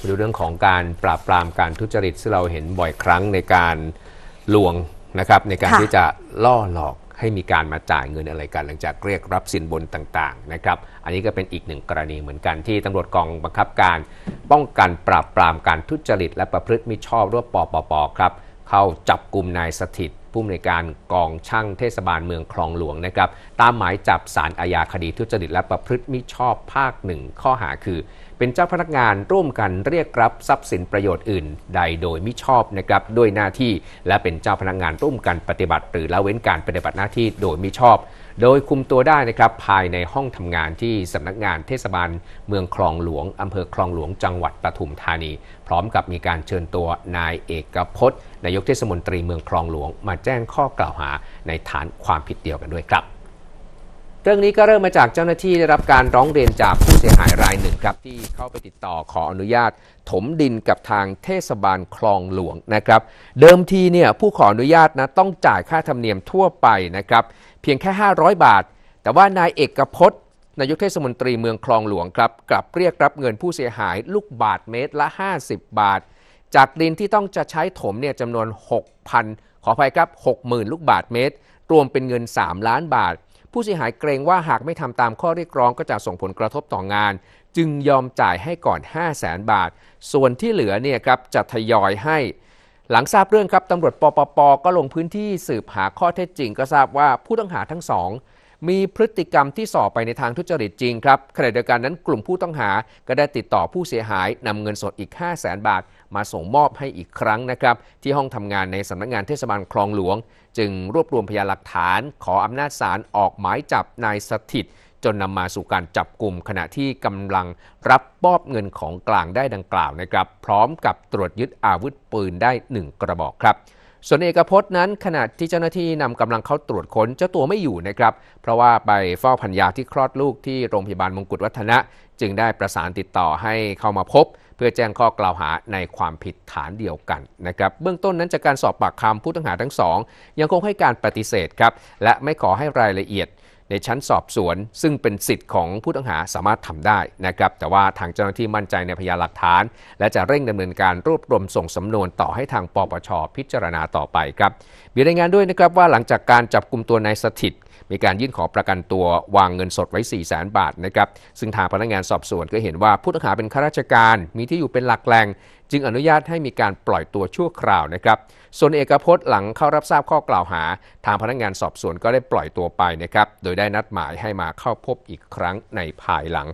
มาดูเรื่องของการปราบปรามการทุจริตซึ่งเราเห็นบ่อยครั้งในการลวงนะครับในการที่จะล่อหลอกให้มีการมาจ่ายเงินอะไรกัน หลังจากเรียกรับสินบนต่างๆนะครับอันนี้ก็เป็นอีกหนึ่งกรณีเหมือนกันที่ตำรวจกองบังคับการป้องกันปราบปรามการทุจริตและประพฤติมิชอบร่วมปปปครับเข้าจับกลุ่มนายสถิตผู้มีการกองช่างเทศบาลเมืองคลองหลวงนะครับตามหมายจับสารอาญาคดีทุจริตและประพฤติมิชอบภาคหนึ่งข้อหาคือ เป็นเจ้าพนักงานร่วมกันเรียกรับทรัพย์สินประโยชน์อื่นใดโดยมิชอบนะครับด้วยหน้าที่และเป็นเจ้าพนักงานร่วมกันปฏิบัติหรือละเว้นการปฏิบัติหน้าที่โดยมิชอบโดยคุมตัวได้นะครับ ภายในห้องทำงานที่สำนักงานเทศบาลเมืองคลองหลวงอำเภอคลองหลวง จังหวัดปทุมธานี พร้อมกับมีการเชิญตัวนายเอกพจน์นายกเทศมนตรีเมืองคลองหลวง มาแจ้งข้อกล่าวหาในฐานความผิดเดียวกันด้วยครับเรื่องนี้ก็เริ่มมาจากเจ้าหน้าที่ได้รับการร้องเรียนจากผู้เสียหายรายหนึ่งครับ ที่เข้าไปติดต่อขออนุญาตถมดินกับทางเทศบาลคลองหลวงนะครับเดิมทีเนี่ยผู้ขออนุญาตนะต้องจ่ายค่าธรรมเนียมทั่วไปนะครับเพียงแค่ 500 บาท แต่ว่านายเอกพจน์นายกเทศมนตรีเมืองคลองหลวงครับกลับเรียกรับเงินผู้เสียหายลูกบาทเมตรละ 50 บาท จากดินที่ต้องจะใช้ถมเนี่ยจำนวน 6,000 ขออภัยครับ60,000 ลูกบาทเมตร รวมเป็นเงิน 3 ล้านบาทผู้เสียหายเกรงว่าหากไม่ทำตามข้อเรียกร้องก็จะส่งผลกระทบต่องาน จึงยอมจ่ายให้ก่อน 5 0 0แสนบาท ส่วนที่เหลือเนี่ยครับจะทยอยให้ หลังทราบเรื่องครับตำรวจปปปก็ลงพื้นที่สืบหาข้อเท็จจริงก็ทราบว่าผู้ต้องหาทั้งสองมีพฤติกรรมที่สอบไปในทางทุจริตจริงครับขณะเดียวกันนั้นกลุ่มผู้ต้องหาก็ได้ติดต่อผู้เสียหายนำเงินสดอีก 5 0 0แสนบาทมาส่งมอบให้อีกครั้งนะครับ ที่ห้องทำงานในสำนักงงานเทศบาลคลองหลวง จึงรวบรวมพยานหลักฐานขออำนาจศาลออกหมายจับนายสถิต จนนำมาสู่การจับกลุ่มขณะที่กำลังรับมอบเงินของกลางได้ดังกล่าวนะครับ พร้อมกับตรวจยึดอาวุธปืนได้1กระบอกครับส่วนเอกพจน์นั้นขณะที่เจ้าหน้าที่นำกำลังเข้าตรวจค้นเจ้าตัวไม่อยู่นะครับ เพราะว่าไปเฝ้าพันยาที่คลอดลูกที่โรงพยาบาลมงกุฎวัฒนะ จึงได้ประสานติดต่อให้เข้ามาพบ เพื่อแจ้งข้อกล่าวหาในความผิดฐานเดียวกันนะครับ เบื้องต้นนั้นจากการสอบปากคำผู้ต้องหาทั้งสอง ยังคงให้การปฏิเสธครับและไม่ขอให้รายละเอียดในชั้นสอบสวนซึ่งเป็นสิทธิ์ของผู้ต้องหาสามารถทำได้ นะครับ แต่ว่าทางเจ้าหน้าที่มั่นใจในพยานหลักฐาน และจะเร่งดำเนินการรวบรวมส่งสำนวนต่อให้ทางปปชพิจารณาต่อไปครับ มีรายงานด้วยนะครับ ว่าหลังจากการจับกลุ่มตัวนายสถิตมีการยื่นขอประกันตัววางเงินสดไว้ 4 0 0 0 0 0 บาทนะครับ ซึ่งทางพนักงานสอบสวนก็เห็นว่าผู้ต้องหาเป็นข้าราชการ มีที่อยู่เป็นหลักแหล่งจึงอนุญาตให้มีการปล่อยตัวชั่วคราวนะครับ ส่วนเอกพจน์หลังเข้ารับทราบข้อกล่าวหา ทางพนักงานสอบสวนก็ได้ปล่อยตัวไปนะครับ โดยได้นัดหมายให้มาเข้าพบอีกครั้งในภายหลัง